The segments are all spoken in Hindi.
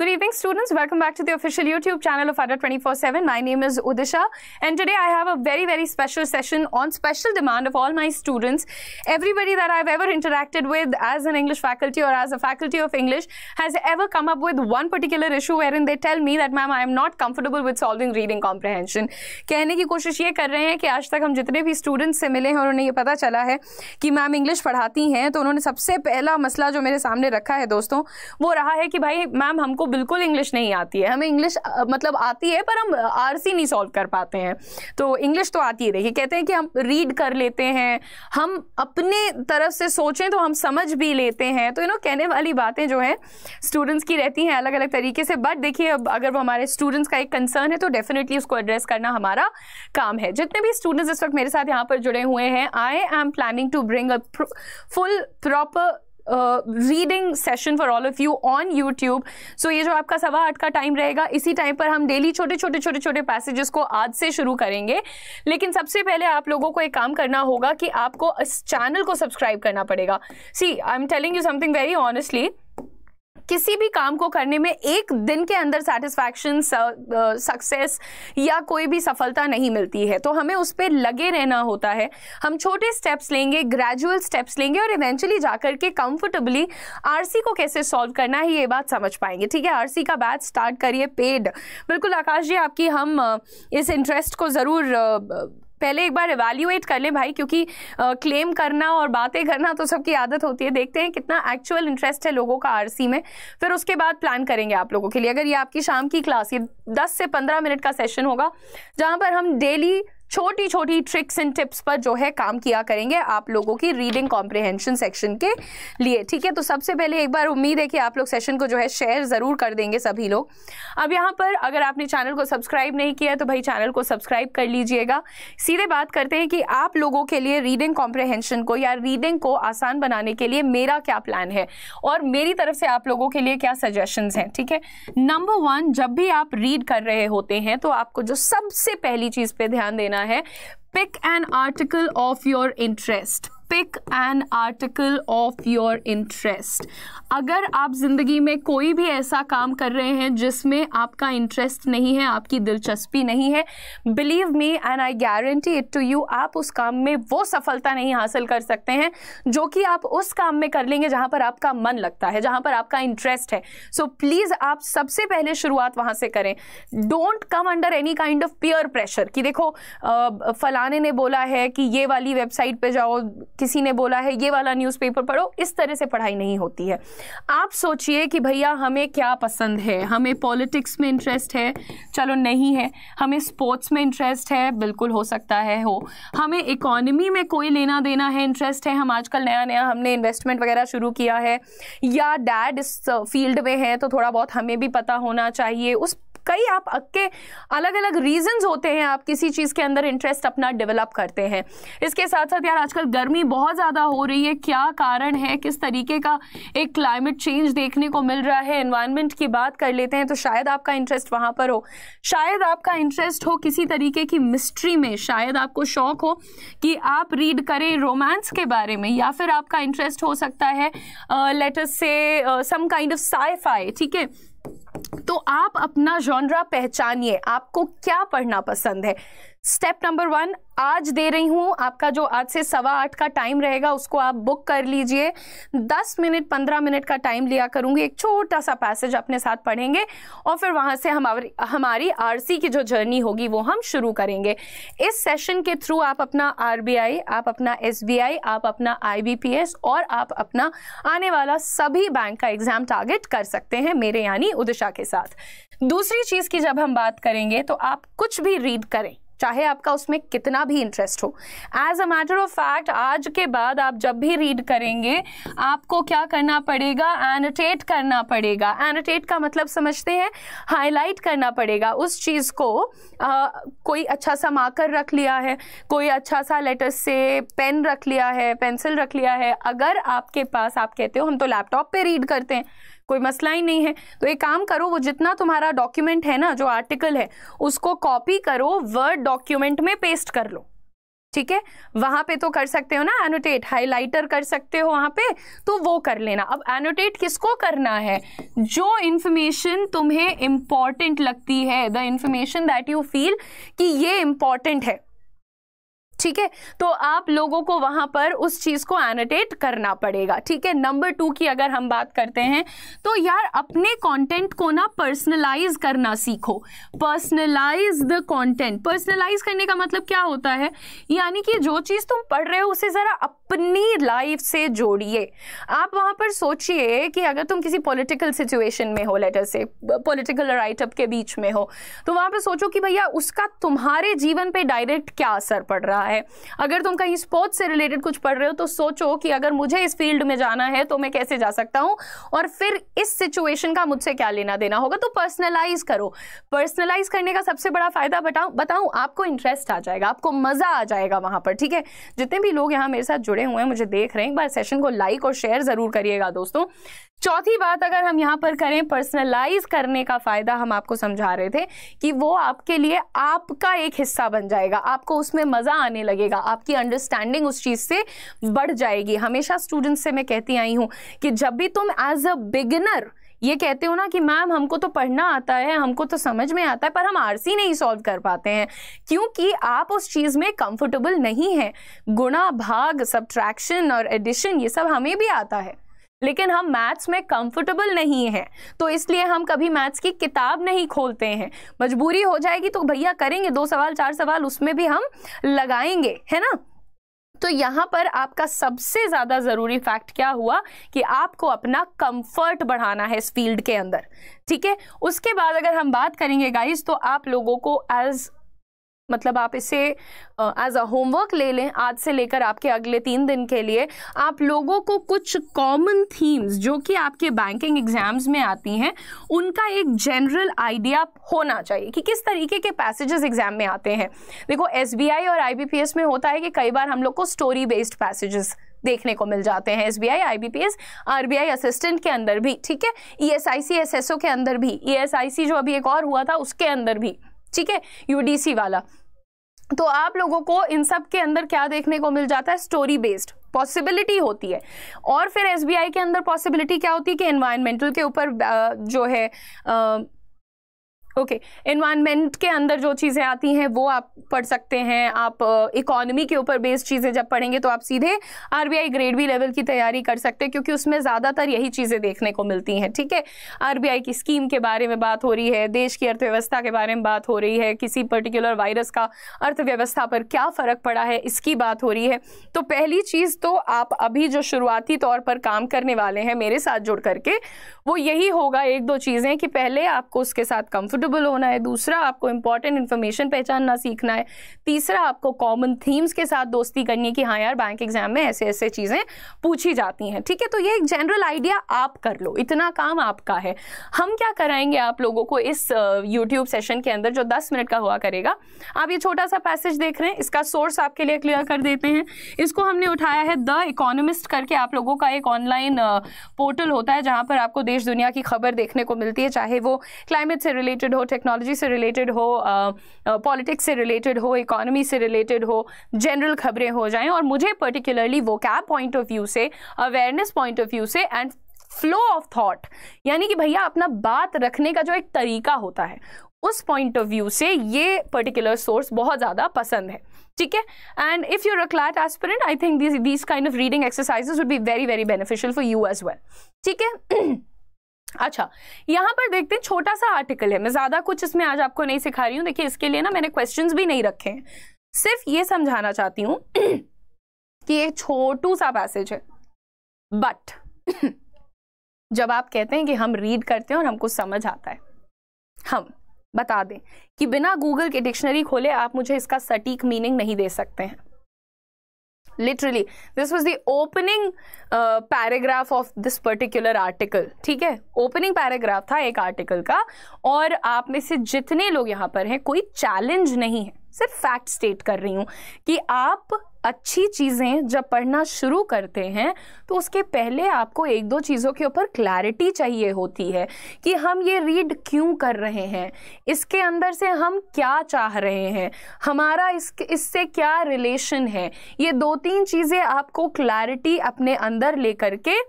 Good evening, students. Welcome back to the official YouTube channel of ADA 24-7. My name is Udisha and today I have a very, very special session on special demand of all my students. Everybody that I've ever interacted with as an English faculty or as a faculty of English has ever come up with one particular issue wherein they tell me that, ma'am, I am not comfortable with solving reading comprehension. कहने की कोशिश ये कर रहे हैं कि आज तक हम जितने भी स्टूडेंट्स से मिले हैं उन्हें ये पता चला है कि ma'am English पढ़ाती हैं तो उन्होंने सबसे पहला मसला जो मेरे सामने रखा है दोस्तों वो रहा है कि भाई मैम हमको बिल्कुल इंग्लिश नहीं आती है हमें इंग्लिश मतलब आती है पर हम आरसी नहीं सॉल्व कर पाते हैं तो इंग्लिश तो आती है देखिए कहते हैं कि हम रीड कर लेते हैं हम अपने तरफ से सोचें तो हम समझ भी लेते हैं तो यू नो कहने वाली बातें जो हैं स्टूडेंट्स की रहती हैं अलग अलग तरीके से बट देखिए अब अगर वो हमारे स्टूडेंट्स का एक कंसर्न है तो डेफिनेटली उसको एड्रेस करना हमारा काम है जितने भी स्टूडेंट्स इस वक्त मेरे साथ यहाँ पर जुड़े हुए हैं I am planning to bring a full proper reading session for all of you on YouTube so ये जो आपका सवा आठ का टाइम रहेगा इसी टाइम पर हम डेली छोटे छोटे छोटे छोटे पैसेजेस को आज से शुरू करेंगे लेकिन सबसे पहले आप लोगों को एक काम करना होगा कि आपको इस चैनल को सब्सक्राइब करना पड़ेगा see I am telling you something very honestly किसी भी काम को करने में एक दिन के अंदर सेटिस्फैक्शन सक्सेस या कोई भी सफलता नहीं मिलती है तो हमें उस पर लगे रहना होता है हम छोटे स्टेप्स लेंगे ग्रेजुअल स्टेप्स लेंगे और इवेंचुअली जाकर के कंफर्टेबली आरसी को कैसे सॉल्व करना है ये बात समझ पाएंगे ठीक है आरसी का बैच स्टार्ट करिए पेड बिल्कुल आकाश जी आपकी हम इस इंटरेस्ट को ज़रूर पहले एक बार एवेल्यूएट कर लें भाई क्योंकि क्लेम करना और बातें करना तो सबकी आदत होती है देखते हैं कितना एक्चुअल इंटरेस्ट है लोगों का आरसी में फिर उसके बाद प्लान करेंगे आप लोगों के लिए अगर ये आपकी शाम की क्लास ये दस से पंद्रह मिनट का सेशन होगा जहाँ पर हम डेली छोटी छोटी ट्रिक्स एंड टिप्स पर जो है काम किया करेंगे आप लोगों की रीडिंग कॉम्प्रिहेंशन सेक्शन के लिए ठीक है तो सबसे पहले एक बार उम्मीद है कि आप लोग सेशन को जो है शेयर ज़रूर कर देंगे सभी लोग अब यहाँ पर अगर आपने चैनल को सब्सक्राइब नहीं किया तो भाई चैनल को सब्सक्राइब कर लीजिएगा सीधे बात करते हैं कि आप लोगों के लिए रीडिंग कॉम्प्रिहेंशन को या रीडिंग को आसान बनाने के लिए मेरा क्या प्लान है और मेरी तरफ से आप लोगों के लिए क्या सजेशंस हैं ठीक है नंबर वन जब भी आप रीड कर रहे होते हैं तो आपको जो सबसे पहली चीज़ पे ध्यान देना करना है pick an article of your interest pick an article of your interest अगर आप ज़िंदगी में कोई भी ऐसा काम कर रहे हैं जिसमें आपका इंटरेस्ट नहीं है आपकी दिलचस्पी नहीं है believe me and I guarantee it to you आप उस काम में वो सफलता नहीं हासिल कर सकते हैं जो कि आप उस काम में कर लेंगे जहाँ पर आपका मन लगता है जहाँ पर आपका इंटरेस्ट है सो so, प्लीज़ आप सबसे पहले शुरुआत वहाँ से करें don't come under any kind of pure pressure कि देखो फ़लाने ने बोला है कि ये वाली वेबसाइट पे जाओ किसी ने बोला है ये वाला न्यूज़पेपर पढ़ो इस तरह से पढ़ाई नहीं होती है आप सोचिए कि भैया हमें क्या पसंद है हमें पॉलिटिक्स में इंटरेस्ट है चलो नहीं है हमें स्पोर्ट्स में इंटरेस्ट है बिल्कुल हो सकता है हो हमें इकोनॉमी में कोई लेना देना है इंटरेस्ट है हम आजकल नया नया हमने इन्वेस्टमेंट वगैरह शुरू किया है या डैड इस फील्ड में है तो थोड़ा बहुत हमें भी पता होना चाहिए उस कई आप के अलग अलग रीजंस होते हैं आप किसी चीज़ के अंदर इंटरेस्ट अपना डेवलप करते हैं इसके साथ साथ यार आजकल गर्मी बहुत ज़्यादा हो रही है क्या कारण है किस तरीके का एक क्लाइमेट चेंज देखने को मिल रहा है एनवायरमेंट की बात कर लेते हैं तो शायद आपका इंटरेस्ट वहाँ पर हो शायद आपका इंटरेस्ट हो किसी तरीके की मिस्ट्री में शायद आपको शौक हो कि आप रीड करें रोमांस के बारे में या फिर आपका इंटरेस्ट हो सकता है let's say some kind of sci-fi ठीक है तो आप अपना जॉनरा पहचानिए आपको क्या पढ़ना पसंद है स्टेप नंबर वन आज दे रही हूँ आपका जो आज से सवा आठ का टाइम रहेगा उसको आप बुक कर लीजिए दस मिनट पंद्रह मिनट का टाइम लिया करूँगी एक छोटा सा पैसेज अपने साथ पढ़ेंगे और फिर वहाँ से हमारी हमारी आरसी की जो जर्नी होगी वो हम शुरू करेंगे इस सेशन के थ्रू आप अपना आरबीआई आप अपना एस आप अपना आई और आप अपना आने वाला सभी बैंक का एग्ज़ाम टारगेट कर सकते हैं मेरे यानी उदिशा के साथ दूसरी चीज़ की जब हम बात करेंगे तो आप कुछ भी रीड करें चाहे आपका उसमें कितना भी इंटरेस्ट हो as a matter of fact आज के बाद आप जब भी रीड करेंगे आपको क्या करना पड़ेगा एनोटेट करना पड़ेगा एनोटेट का मतलब समझते हैं हाईलाइट करना पड़ेगा उस चीज़ को आ, कोई अच्छा सा मार्कर रख लिया है कोई अच्छा सा लेटर से पेन रख लिया है पेंसिल रख लिया है अगर आपके पास आप कहते हो हम तो लैपटॉप पे रीड करते हैं कोई मसला ही नहीं है तो एक काम करो वो जितना तुम्हारा डॉक्यूमेंट है ना जो आर्टिकल है उसको कॉपी करो वर्ड डॉक्यूमेंट में पेस्ट कर लो ठीक है वहां पे तो कर सकते हो ना एनोटेट हाईलाइटर कर सकते हो वहां पे तो वो कर लेना अब एनोटेट किसको करना है जो इन्फॉर्मेशन तुम्हें इम्पॉर्टेंट लगती है the information that you feel कि ये इंपॉर्टेंट है ठीक है तो आप लोगों को वहां पर उस चीज को एनोटेट करना पड़ेगा ठीक है नंबर टू की अगर हम बात करते हैं तो यार अपने कंटेंट को ना पर्सनलाइज करना सीखो पर्सनलाइज द कंटेंट पर्सनलाइज करने का मतलब क्या होता है यानी कि जो चीज तुम पढ़ रहे हो उसे जरा अपनी लाइफ से जोड़िए आप वहां पर सोचिए कि अगर तुम किसी पॉलिटिकल सिचुएशन में हो लेटर से पॉलिटिकल राइटअप के बीच में हो तो वहां पर सोचो कि भैया उसका तुम्हारे जीवन पे डायरेक्ट क्या असर पड़ रहा है रहा है अगर तुम कहीं स्पोर्ट्स से रिलेटेड कुछ पढ़ रहे हो तो सोचो कि अगर मुझे इस फील्ड में जाना है तो मैं कैसे जा सकता हूँ और फिर इस सिचुएशन का मुझसे क्या लेना देना होगा तो पर्सनलाइज करो पर्सनलाइज करने का सबसे बड़ा फायदा बताऊँ बताऊँ आपको इंटरेस्ट आ जाएगा आपको मज़ा आ जाएगा वहां पर ठीक है जितने भी लोग यहाँ मेरे साथ जुड़े हुए हैं मुझे देख रहे हैं एक बार सेशन को लाइक और शेयर ज़रूर करिएगा दोस्तों चौथी बात अगर हम यहाँ पर करें पर्सनलाइज करने का फ़ायदा हम आपको समझा रहे थे कि वो आपके लिए आपका एक हिस्सा बन जाएगा आपको उसमें मज़ा आने आने लगेगा आपकी अंडरस्टैंडिंग उस चीज़ से बढ़ जाएगी हमेशा स्टूडेंट से मैं कहती आई हूं कि जब भी तुम एज अ बिगिनर ये कहते हो ना कि मैम हमको तो पढ़ना आता है हमको तो समझ में आता है पर हम आरसी नहीं सॉल्व कर पाते हैं क्योंकि आप उस चीज़ में कंफर्टेबल नहीं हैं गुणा भाग सब्ट्रैक्शन और एडिशन ये सब हमें भी आता है लेकिन हम मैथ्स में कंफर्टेबल नहीं हैं तो इसलिए हम कभी मैथ्स की किताब नहीं खोलते हैं मजबूरी हो जाएगी तो भैया करेंगे दो सवाल चार सवाल उसमें भी हम लगाएंगे है ना तो यहाँ पर आपका सबसे ज़्यादा ज़रूरी फैक्ट क्या हुआ कि आपको अपना कंफर्ट बढ़ाना है इस फील्ड के अंदर ठीक है उसके बाद अगर हम बात करेंगे गाइज तो आप लोगों को एज मतलब आप इसे एज अ होमवर्क ले लें आज से लेकर आपके अगले तीन दिन के लिए आप लोगों को कुछ कॉमन थीम्स जो कि आपके बैंकिंग एग्जाम्स में आती हैं उनका एक जनरल आइडिया होना चाहिए कि किस तरीके के पैसेजेस एग्जाम में आते हैं देखो एस और आई में होता है कि कई बार हम लोग को स्टोरी बेस्ड पैसेजेस देखने को मिल जाते हैं S B I I B P S R B I assistant के अंदर भी ठीक है E S I C S S O के अंदर भी ई एस आई सी जो अभी एक और हुआ था उसके अंदर भी ठीक है यूडीसी वाला तो आप लोगों को इन सब के अंदर क्या देखने को मिल जाता है स्टोरी बेस्ड पॉसिबिलिटी होती है और फिर एसबीआई के अंदर पॉसिबिलिटी क्या होती है कि एनवायरमेंटल के ऊपर जो है ओके okay. इन्वायरमेंट के अंदर जो चीज़ें आती हैं वो आप पढ़ सकते हैं आप इकोनॉमी के ऊपर बेस्ड चीज़ें जब पढ़ेंगे तो आप सीधे आरबीआई ग्रेड बी लेवल की तैयारी कर सकते हैं क्योंकि उसमें ज़्यादातर यही चीज़ें देखने को मिलती हैं ठीक है आरबीआई की स्कीम के बारे में बात हो रही है देश की अर्थव्यवस्था के बारे में बात हो रही है किसी पर्टिकुलर वायरस का अर्थव्यवस्था पर क्या फ़र्क पड़ा है इसकी बात हो रही है तो पहली चीज़ तो आप अभी जो शुरुआती तौर पर काम करने वाले हैं मेरे साथ जुड़ करके वो यही होगा एक दो चीज़ें कि पहले आपको उसके साथ कंफर्टेबल कंफर्टेबल होना है दूसरा आपको इंपॉर्टेंट इन्फॉर्मेशन पहचानना सीखना है तीसरा आपको कॉमन थीम्स के साथ दोस्ती करनी है कि हाँ यार बैंक एग्जाम में ऐसे ऐसे चीज़ें पूछी जाती हैं ठीक है तो ये एक जनरल आइडिया आप कर लो इतना काम आपका है हम क्या कराएंगे आप लोगों को इस यूट्यूब सेशन के अंदर जो दस मिनट का हुआ करेगा आप ये छोटा सा पैसेज देख रहे हैं इसका सोर्स आपके लिए क्लियर कर देते हैं इसको हमने उठाया है द इकोनॉमिस्ट करके आप लोगों का एक ऑनलाइन पोर्टल होता है जहां पर आपको देश दुनिया की खबर देखने को मिलती है चाहे वो क्लाइमेट से रिलेटेड रिलेटेड हो टेक्नोलॉजी से रिलेटेड हो पॉलिटिक्स से रिलेटेड हो इकोनॉमी से रिलेटेड हो जनरल खबरें हो जाएं और मुझे पर्टिकुलरली वो कैब पॉइंट ऑफ व्यू से अवेयरनेस पॉइंट ऑफ व्यू से एंड फ्लो ऑफ थॉट यानी कि भैया अपना बात रखने का जो एक तरीका होता है उस पॉइंट ऑफ व्यू से ये पर्टिकुलर सोर्स बहुत ज़्यादा पसंद है ठीक है एंड इफ़ यू रिक्लाइट CLAT aspirant I think this this kind of reading exercises would be very very beneficial for you as well ठीक है अच्छा यहाँ पर देखते हैं छोटा सा आर्टिकल है मैं ज़्यादा कुछ इसमें आज आपको नहीं सिखा रही हूँ देखिए इसके लिए ना मैंने क्वेश्चंस भी नहीं रखे हैं सिर्फ ये समझाना चाहती हूँ कि ये छोटू सा पैसेज है बट जब आप कहते हैं कि हम रीड करते हैं और हमको समझ आता है हम बता दें कि बिना गूगल के डिक्शनरी खोले आप मुझे इसका सटीक मीनिंग नहीं दे सकते हैं literally this was the opening paragraph of this particular article ठीक है ओपनिंग पैराग्राफ था एक आर्टिकल का और आप में से जितने लोग यहाँ पर हैं कोई चैलेंज नहीं है सिर्फ फैक्ट स्टेट कर रही हूँ कि आप अच्छी चीज़ें जब पढ़ना शुरू करते हैं तो उसके पहले आपको एक दो चीज़ों के ऊपर क्लैरिटी चाहिए होती है कि हम ये रीड क्यों कर रहे हैं इसके अंदर से हम क्या चाह रहे हैं हमारा इस इससे क्या रिलेशन है ये दो तीन चीज़ें आपको क्लैरिटी अपने अंदर लेकर के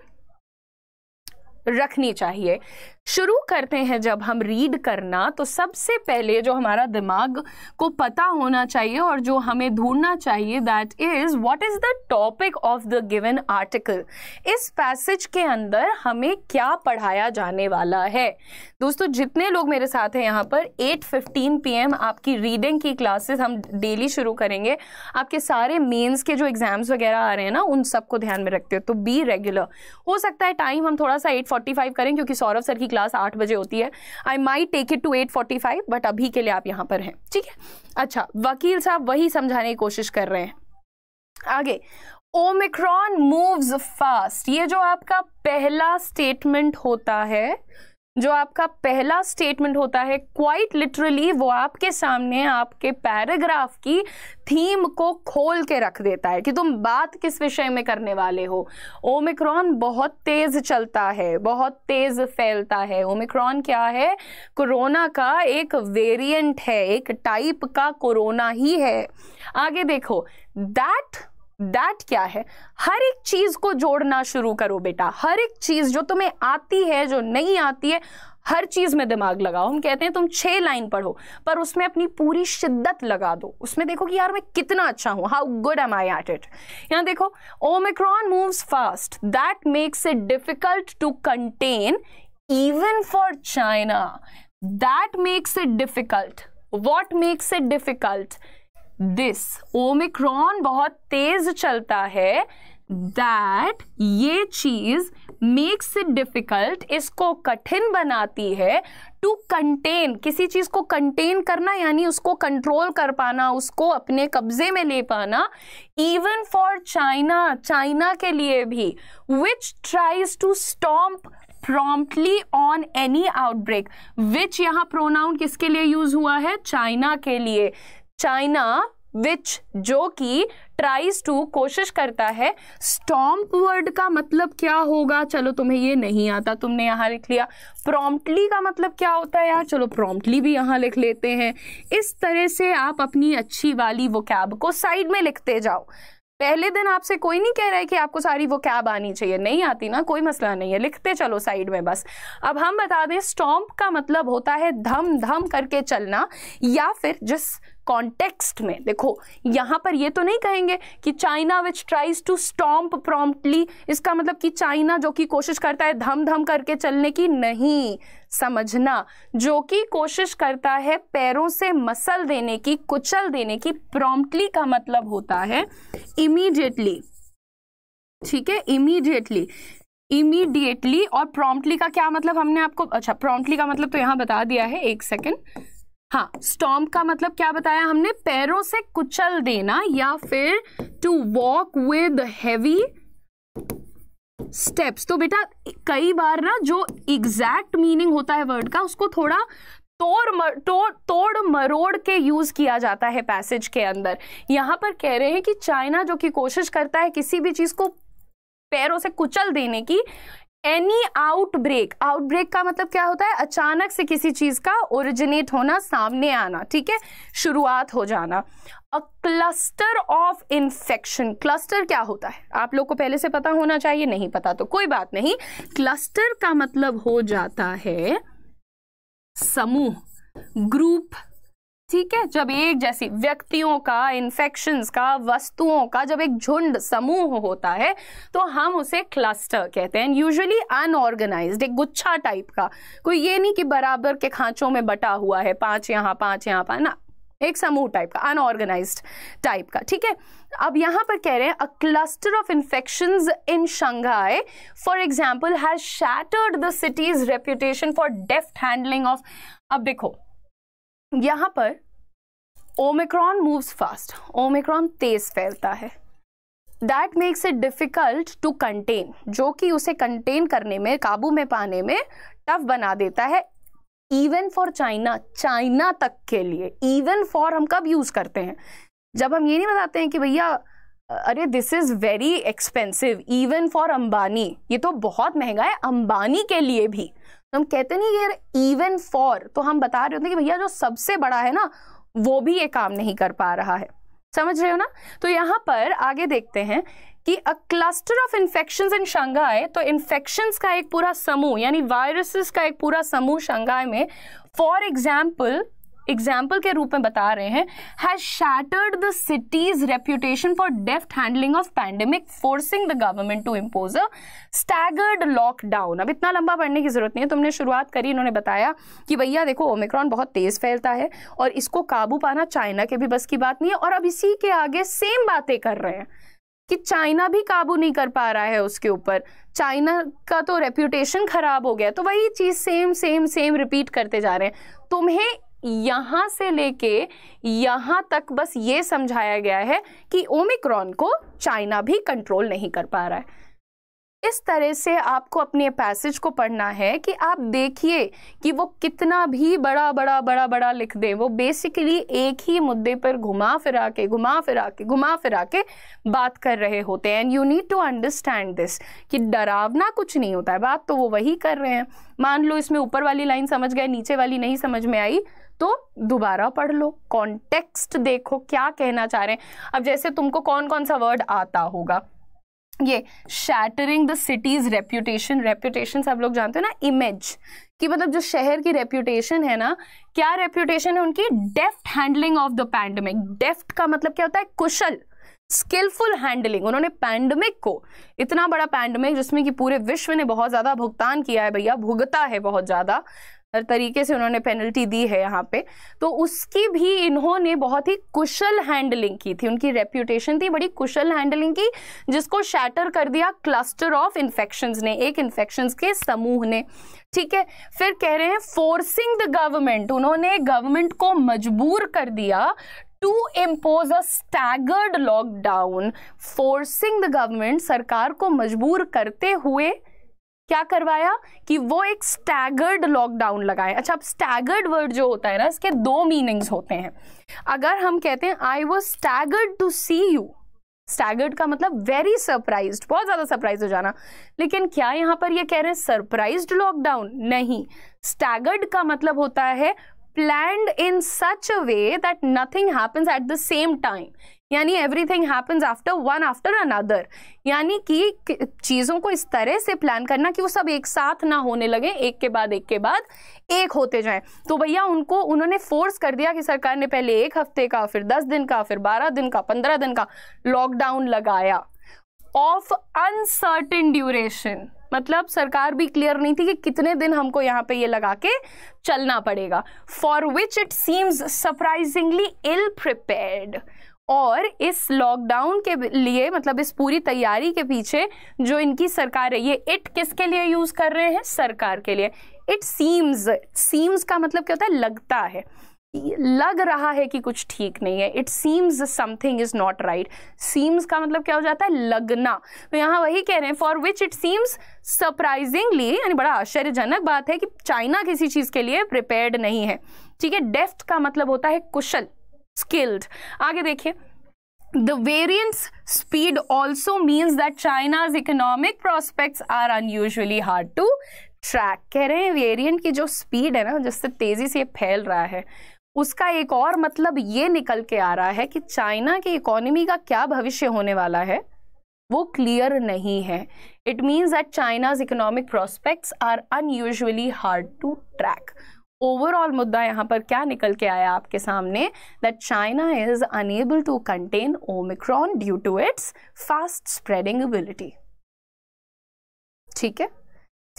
रखनी चाहिए शुरू करते हैं जब हम रीड करना तो सबसे पहले जो हमारा दिमाग को पता होना चाहिए और जो हमें ढूंढना चाहिए that is what is the topic of the given article इस पैसेज के अंदर हमें क्या पढ़ाया जाने वाला है दोस्तों जितने लोग मेरे साथ हैं यहाँ पर 8:15 फिफ्टीन आपकी रीडिंग की क्लासेस हम डेली शुरू करेंगे आपके सारे मेन्स के जो एग्ज़ाम्स वगैरह आ रहे हैं ना उन सबको ध्यान में रखते हो तो बी रेगुलर हो सकता है टाइम हम थोड़ा सा एट करें क्योंकि सौरभ सर की क्लास आठ बजे होती है I my take it to eight forty five but अभी के लिए आप यहाँ पर हैं ठीक है अच्छा वकील साहब वही समझाने की कोशिश कर रहे हैं आगे ओमिक्रॉन मूव्स फास्ट ये जो आपका पहला स्टेटमेंट होता है जो आपका पहला स्टेटमेंट होता है क्वाइट लिटरली वो आपके सामने आपके पैराग्राफ की थीम को खोल के रख देता है कि तुम बात किस विषय में करने वाले हो ओमिक्रॉन बहुत तेज चलता है बहुत तेज फैलता है ओमिक्रॉन क्या है कोरोना का एक वेरिएंट है एक टाइप का कोरोना ही है आगे देखो दैट दैट क्या है हर एक चीज को जोड़ना शुरू करो बेटा हर एक चीज जो तुम्हें आती है जो नहीं आती है हर चीज में दिमाग लगाओ हम कहते हैं तुम छह लाइन पढ़ो पर उसमें अपनी पूरी शिद्दत लगा दो उसमें देखो कि यार मैं कितना अच्छा हूं how good am I at it यहां देखो Omicron moves fast that makes it difficult to contain even for China that makes it difficult what makes it difficult this Omicron बहुत तेज चलता है दैट ये चीज मेक्स इट डिफिकल्ट इसको कठिन बनाती है टू कंटेन किसी चीज को कंटेन करना यानी उसको कंट्रोल कर पाना उसको अपने कब्जे में ले पाना इवन फॉर चाइना चाइना के लिए भी which tries to stomp promptly on any outbreak which यहाँ प्रोनाउन किसके लिए यूज हुआ है चाइना के लिए चाइना विच जो कि ट्राइज टू कोशिश करता है स्टॉम्प वर्ड का मतलब क्या होगा चलो तुम्हें ये नहीं आता तुमने यहाँ लिख लिया प्रॉम्प्टली का मतलब क्या होता है यार चलो प्रॉम्प्टली भी यहाँ लिख लेते हैं इस तरह से आप अपनी अच्छी वाली वो को साइड में लिखते जाओ पहले दिन आपसे कोई नहीं कह रहा है कि आपको सारी वो कैब आनी चाहिए नहीं आती ना कोई मसला नहीं है लिखते चलो साइड में बस अब हम बता दें स्टॉम्प का मतलब होता है धम धम करके चलना या फिर जिस कॉन्टेक्स्ट में देखो यहां पर ये तो नहीं कहेंगे कि China which tries to stomp promptly इसका मतलब कि चाइना जो कि कोशिश करता है धम धम करके चलने की नहीं समझना जो कि कोशिश करता है पैरों से मसल देने की कुचल देने की प्रॉम्प्टली का मतलब होता है इमीडिएटली ठीक है इमीडिएटली इमीडिएटली और प्रॉम्प्टली का क्या मतलब हमने आपको अच्छा प्रॉम्प्टली का मतलब तो यहाँ बता दिया है एक सेकेंड हाँ स्टॉम्प का मतलब क्या बताया हमने पैरों से कुचल देना या फिर to walk with heavy steps तो बेटा कई बार ना जो एग्जैक्ट मीनिंग होता है वर्ड का उसको थोड़ा तोड़ मर, तोड़ तोड़ मरोड़ के यूज़ किया जाता है पैसेज के अंदर यहाँ पर कह रहे हैं कि चाइना जो कि कोशिश करता है किसी भी चीज़ को पैरों से कुचल देने की एनी आउटब्रेक आउटब्रेक का मतलब क्या होता है अचानक से किसी चीज का ओरिजिनेट होना सामने आना ठीक है शुरुआत हो जाना a cluster of infection cluster क्या होता है आप लोग को पहले से पता होना चाहिए नहीं पता तो कोई बात नहीं क्लस्टर का मतलब हो जाता है समूह ग्रुप ठीक है जब एक जैसी व्यक्तियों का इन्फेक्शन का वस्तुओं का जब एक झुंड समूह होता है तो हम उसे क्लस्टर कहते हैं यूजुअली अनऑर्गेनाइज एक गुच्छा टाइप का कोई ये नहीं कि बराबर के खांचों में बटा हुआ है पांच यहाँ पांच यहाँ पाँच ना एक समूह टाइप का अनऑर्गेनाइज टाइप का ठीक है अब यहाँ पर कह रहे हैं a cluster of infection in Shanghai for example has shattered the city's reputation for deft handling of अब देखो यहाँ पर ओमिक्रॉन मूव्स फास्ट ओमिक्रॉन तेज फैलता है that makes it difficult to contain जो कि उसे कंटेन करने में काबू में पाने में टफ बना देता है इवन फॉर चाइना चाइना तक के लिए इवन फॉर हम कब यूज़ करते हैं जब हम ये नहीं बताते हैं कि भैया अरे this is very expensive even for Ambani ये तो बहुत महंगा है अंबानी के लिए भी तो हम कहते नहीं यार इवन फॉर तो हम बता रहे होते कि भैया जो सबसे बड़ा है ना वो भी ये काम नहीं कर पा रहा है समझ रहे हो ना तो यहाँ पर आगे देखते हैं कि a cluster of infection in Shanghai तो इन्फेक्शन का एक पूरा समूह यानी वायरसेस का एक पूरा समूह शंघाई में फॉर एग्जाम्पल एग्जाम्पल के रूप में बता रहे हैं has shattered the city's reputation for deft handling of pandemic forcing the government to impose a staggered lockdown अब इतना लंबा पढ़ने की जरूरत नहीं है तुमने शुरुआत करी इन्होंने बताया कि भैया देखो ओमिक्रॉन बहुत तेज फैलता है और इसको काबू पाना चाइना के भी बस की बात नहीं है और अब इसी के आगे सेम बातें कर रहे हैं कि चाइना भी काबू नहीं कर पा रहा है उसके ऊपर चाइना का तो रेप्यूटेशन खराब हो गया तो वही चीज़ सेम सेम सेम रिपीट करते जा रहे हैं तुम्हें यहां से लेके यहां तक बस ये समझाया गया है कि ओमिक्रॉन को चाइना भी कंट्रोल नहीं कर पा रहा है इस तरह से आपको अपने पैसेज को पढ़ना है कि आप देखिए कि वो कितना भी बड़ा बड़ा बड़ा बड़ा लिख दें वो बेसिकली एक ही मुद्दे पर घुमा फिरा के घुमा फिरा के घुमा फिरा के बात कर रहे होते हैं and you need to understand this कि डरावना कुछ नहीं होता है बात तो वो वही कर रहे हैं मान लो इसमें ऊपर वाली लाइन समझ गए नीचे वाली नहीं समझ में आई तो दोबारा पढ़ लो कॉन्टेक्स्ट देखो क्या कहना चाह रहे हैं अब जैसे तुमको कौन कौन सा वर्ड आता होगा ये shattering the city's reputation reputation सब लोग जानते हो ना इमेज कि मतलब जो शहर की रेप्यूटेशन है ना क्या रेप्यूटेशन है उनकी deft handling of the pandemic deft का मतलब क्या होता है कुशल स्किलफुल हैंडलिंग उन्होंने पैंडमिक को इतना बड़ा पैंडमिक जिसमें कि पूरे विश्व ने बहुत ज़्यादा भुगतान किया है भैया भुगता है बहुत ज़्यादा हर तरीके से उन्होंने पेनल्टी दी है यहाँ पे तो उसकी भी इन्होंने बहुत ही कुशल हैंडलिंग की थी उनकी रेप्यूटेशन थी बड़ी कुशल हैंडलिंग की जिसको शैटर कर दिया क्लस्टर ऑफ इन्फेक्शन ने एक इन्फेक्शन के समूह ने ठीक है फिर कह रहे हैं फोर्सिंग द गवर्नमेंट उन्होंने गवर्नमेंट को मजबूर कर दिया to impose a staggered lockdown forcing the government सरकार को मजबूर करते हुए क्या करवाया कि वो एक स्टैगर्ड लॉकडाउन लगाए अच्छा अब स्टैगर्ड वर्ड जो होता है ना इसके दो मीनिंग्स होते हैं अगर हम कहते हैं आई वो staggered to see you staggered का मतलब वेरी सरप्राइज बहुत ज़्यादा सरप्राइज हो जाना लेकिन क्या यहां पर ये कह रहे हैं सरप्राइज लॉकडाउन नहीं स्टैगर्ड का मतलब होता है planned in such a way that nothing happens at the same time यानी everything happens after one after another यानी कि चीज़ों को इस तरह से प्लान करना कि वो सब एक साथ ना होने लगे एक के बाद एक के बाद एक होते जाएं तो भैया उनको उन्होंने फोर्स कर दिया कि सरकार ने पहले एक हफ्ते का फिर दस दिन का फिर बारह दिन का पंद्रह दिन का लॉकडाउन लगाया ऑफ अनसर्टिन ड्यूरेशन मतलब सरकार भी क्लियर नहीं थी कि कितने दिन हमको यहाँ पे ये लगा के चलना पड़ेगा for which it seems surprisingly ill prepared और इस लॉकडाउन के लिए मतलब इस पूरी तैयारी के पीछे जो इनकी सरकार है ये इट किसके लिए यूज़ कर रहे हैं सरकार के लिए इट सीम्स सीम्स का मतलब क्या होता है लगता है लग रहा है कि कुछ ठीक नहीं है it seems something is not right seems का मतलब क्या हो जाता है लगना तो यहाँ वही कह रहे हैं for which it seems surprisingly यानी बड़ा आश्चर्यजनक बात है कि चाइना किसी चीज़ के लिए प्रिपेयर्ड नहीं है ठीक है डेफ्ट का मतलब होता है कुशल skilled aage dekhiye the variance speed also means that China's economic prospects are unusually hard to track. कह रहे हैं वेरिएंट की जो स्पीड है ना जिससे तेजी से फैल रहा है उसका एक और मतलब ये निकल के आ रहा है कि चाइना की इकोनॉमी का क्या भविष्य होने वाला है वो क्लियर नहीं है it means that China's economic prospects are unusually hard to track overall मुद्दा यहाँ पर क्या निकल के आया आपके सामने that China is unable to contain Omicron due to its fast spreading ability ठीक है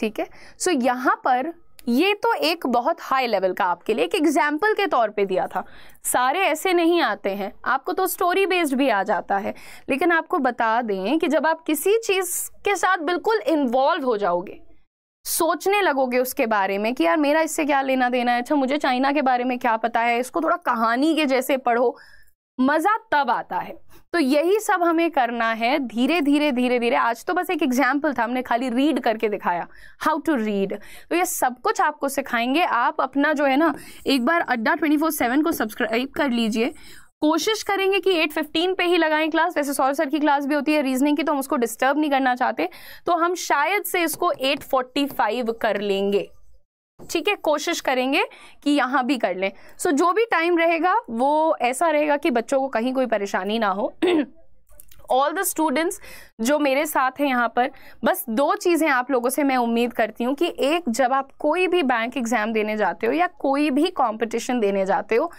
ठीक है सो so, यहाँ पर ये तो एक बहुत हाई लेवल का आपके लिए एक एग्जाम्पल के तौर पे दिया था सारे ऐसे नहीं आते हैं आपको तो स्टोरी बेस्ड भी आ जाता है लेकिन आपको बता दें कि जब आप किसी चीज़ के साथ बिल्कुल इन्वॉल्व हो जाओगे सोचने लगोगे उसके बारे में कि यार मेरा इससे क्या लेना देना है अच्छा मुझे चाइना के बारे में क्या पता है इसको थोड़ा कहानी के जैसे पढ़ो मज़ा तब आता है तो यही सब हमें करना है धीरे धीरे धीरे धीरे आज तो बस एक एग्जाम्पल था हमने खाली रीड करके दिखाया हाउ टू रीड तो ये सब कुछ आपको सिखाएंगे आप अपना जो है ना एक बार अड्डा ट्वेंटी फोर सेवन को सब्सक्राइब कर लीजिए कोशिश करेंगे कि 8:15 पे ही लगाएं क्लास वैसे सॉल्व सर की क्लास भी होती है रीजनिंग की तो हम उसको डिस्टर्ब नहीं करना चाहते तो हम शायद से इसको 8:45 कर लेंगे ठीक है कोशिश करेंगे कि यहाँ भी कर लें सो so, जो भी टाइम रहेगा वो ऐसा रहेगा कि बच्चों को कहीं कोई परेशानी ना हो ऑल द स्टूडेंट्स जो मेरे साथ हैं यहाँ पर बस दो चीज़ें आप लोगों से मैं उम्मीद करती हूँ कि एक जब आप कोई भी बैंक एग्ज़ाम देने जाते हो या कोई भी कॉम्पिटिशन देने जाते हो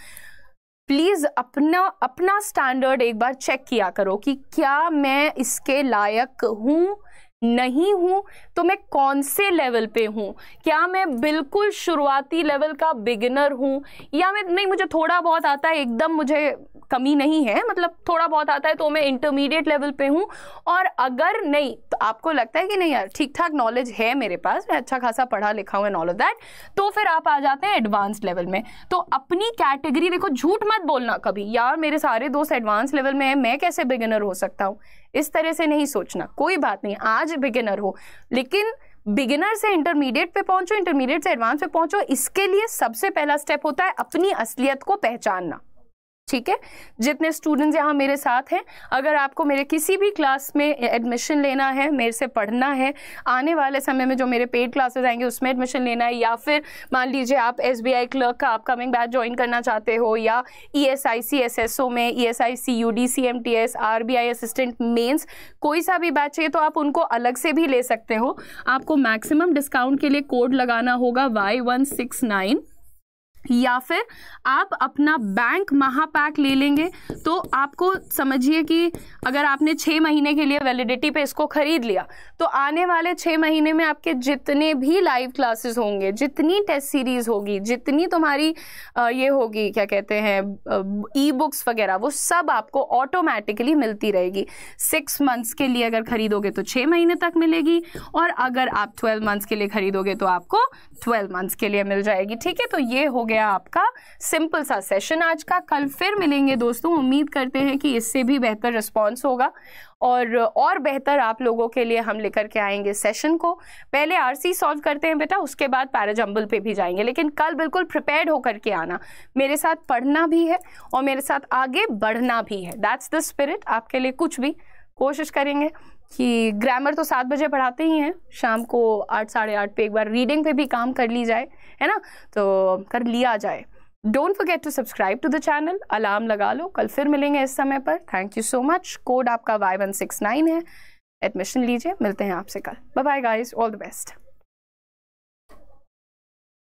प्लीज़ अपना अपना स्टैंडर्ड एक बार चेक किया करो कि क्या मैं इसके लायक हूँ नहीं हूं तो मैं कौन से लेवल पे हूँ क्या मैं बिल्कुल शुरुआती लेवल का बिगिनर हूं या मैं नहीं मुझे थोड़ा बहुत आता है एकदम मुझे कमी नहीं है मतलब थोड़ा बहुत आता है तो मैं इंटरमीडिएट लेवल पे हूँ और अगर नहीं तो आपको लगता है कि नहीं यार ठीक ठाक नॉलेज है मेरे पास मैं अच्छा खासा पढ़ा लिखा हुआ नॉलेज दैट तो फिर आप आ जाते हैं एडवांस लेवल में तो अपनी कैटेगरी देखो झूठ मत बोलना कभी यार मेरे सारे दोस्त एडवांस लेवल में है मैं कैसे बिगिनर हो सकता हूँ इस तरह से नहीं सोचना कोई बात नहीं आज बिगिनर हो लेकिन बिगिनर से इंटरमीडिएट पे पहुंचो इंटरमीडिएट से एडवांस पे पहुंचो इसके लिए सबसे पहला स्टेप होता है अपनी असलियत को पहचानना ठीक है जितने स्टूडेंट्स यहाँ मेरे साथ हैं अगर आपको मेरे किसी भी क्लास में एडमिशन लेना है मेरे से पढ़ना है आने वाले समय में जो मेरे पेड क्लासेस आएंगे उसमें एडमिशन लेना है या फिर मान लीजिए आप एस क्लर्क का अपकमिंग बैच ज्वाइन करना चाहते हो या E S I C S S O में E S I C U D C M T S R B I assistant mains कोई सा भी बैच चाहिए तो आप उनको अलग से भी ले सकते हो आपको मैक्सिमम डिस्काउंट के लिए कोड लगाना होगा वाई वन सिक्स नाइन या फिर आप अपना बैंक महापैक ले लेंगे तो आपको समझिए कि अगर आपने छः महीने के लिए वैलिडिटी पे इसको ख़रीद लिया तो आने वाले छः महीने में आपके जितने भी लाइव क्लासेस होंगे जितनी टेस्ट सीरीज़ होगी जितनी तुम्हारी ये होगी क्या कहते हैं ई बुक्स वगैरह वो सब आपको ऑटोमेटिकली मिलती रहेगी सिक्स मंथ्स के लिए अगर ख़रीदोगे तो छः महीने तक मिलेगी और अगर आप ट्वेल्व मंथ्स के लिए ख़रीदोगे तो आपको ट्वेल्व मंथ्स के लिए मिल जाएगी ठीक है तो ये हो गया आपका सिंपल सा सेशन आज का कल फिर मिलेंगे दोस्तों उम्मीद करते हैं कि इससे भी बेहतर रिस्पॉन्स होगा और और बेहतर आप लोगों के लिए हम लेकर के आएंगे सेशन को पहले आरसी सॉल्व करते हैं बेटा उसके बाद पैराजम्बल पे भी जाएंगे लेकिन कल बिल्कुल प्रिपेयर्ड होकर के आना मेरे साथ पढ़ना भी है और मेरे साथ आगे बढ़ना भी है दैट्स द स्पिरिट आपके लिए कुछ भी कोशिश करेंगे कि ग्रामर तो सात बजे पढ़ाते ही हैं शाम को आठ साढ़े आठ पे एक बार रीडिंग पे भी काम कर ली जाए है ना तो कर लिया जाए don't forget to subscribe to the channel alarm लगा लो कल फिर मिलेंगे इस समय पर thank you so much code आपका वाई वन सिक्स नाइन है एडमिशन लीजिए मिलते हैं आपसे कल bye bye guys all the best